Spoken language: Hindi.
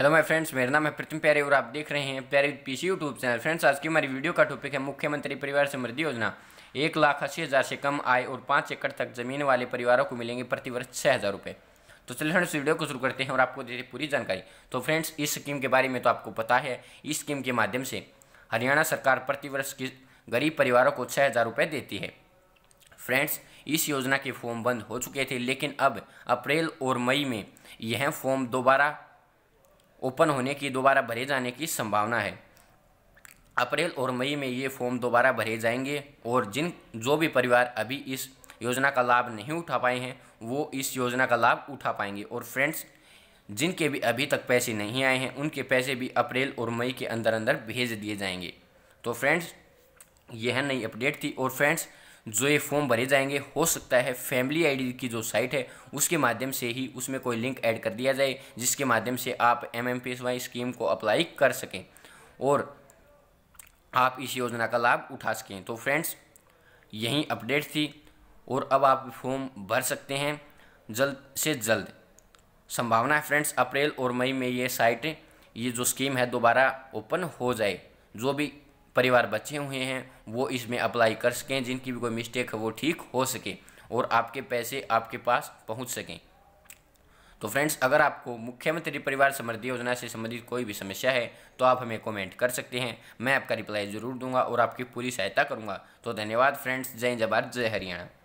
हेलो माय फ्रेंड्स मेरा नाम है प्रथम प्यारे और आप देख रहे हैं प्यारे पीसी यूट्यूब चैनल फ्रेंड्स आज की हमारी वीडियो का टॉपिक है मुख्यमंत्री परिवार समृद्धि योजना एक लाख अस्सी हज़ार से कम आय और पाँच एकड़ तक जमीन वाले परिवारों को मिलेंगे प्रतिवर्ष छः हज़ार रुपये तो चलिए फ्रेंड्स वीडियो को शुरू करते हैं और आपको देते पूरी जानकारी तो फ्रेंड्स इस स्कीम के बारे में तो आपको पता है इस स्कीम के माध्यम से हरियाणा सरकार प्रतिवर्ष किस गरीब परिवारों को छः हज़ार रुपये देती है फ्रेंड्स इस योजना के फॉर्म बंद हो चुके थे लेकिन अब अप्रैल और मई में यह फॉर्म दोबारा ओपन होने की दोबारा भरे जाने की संभावना है अप्रैल और मई में ये फॉर्म दोबारा भरे जाएंगे और जिन जो भी परिवार अभी इस योजना का लाभ नहीं उठा पाए हैं वो इस योजना का लाभ उठा पाएंगे और फ्रेंड्स जिनके भी अभी तक पैसे नहीं आए हैं उनके पैसे भी अप्रैल और मई के अंदर अंदर भेज दिए जाएंगे तो फ्रेंड्स यह नई अपडेट थी और फ्रेंड्स जो ये फॉर्म भरे जाएंगे हो सकता है फैमिली आईडी की जो साइट है उसके माध्यम से ही उसमें कोई लिंक ऐड कर दिया जाए जिसके माध्यम से आप एम एम स्कीम को अप्लाई कर सकें और आप इस योजना का लाभ उठा सकें तो फ्रेंड्स यही अपडेट थी और अब आप फॉर्म भर सकते हैं जल्द से जल्द संभावना है फ्रेंड्स अप्रैल और मई में ये साइट ये जो स्कीम है दोबारा ओपन हो जाए जो भी परिवार बचे हुए हैं वो इसमें अप्लाई कर सकें जिनकी भी कोई मिस्टेक है वो ठीक हो सके और आपके पैसे आपके पास पहुंच सकें तो फ्रेंड्स अगर आपको मुख्यमंत्री परिवार समृद्धि योजना से संबंधित कोई भी समस्या है तो आप हमें कमेंट कर सकते हैं मैं आपका रिप्लाई ज़रूर दूंगा और आपकी पूरी सहायता करूंगा तो धन्यवाद फ्रेंड्स जय जवाहर जय हरियाणा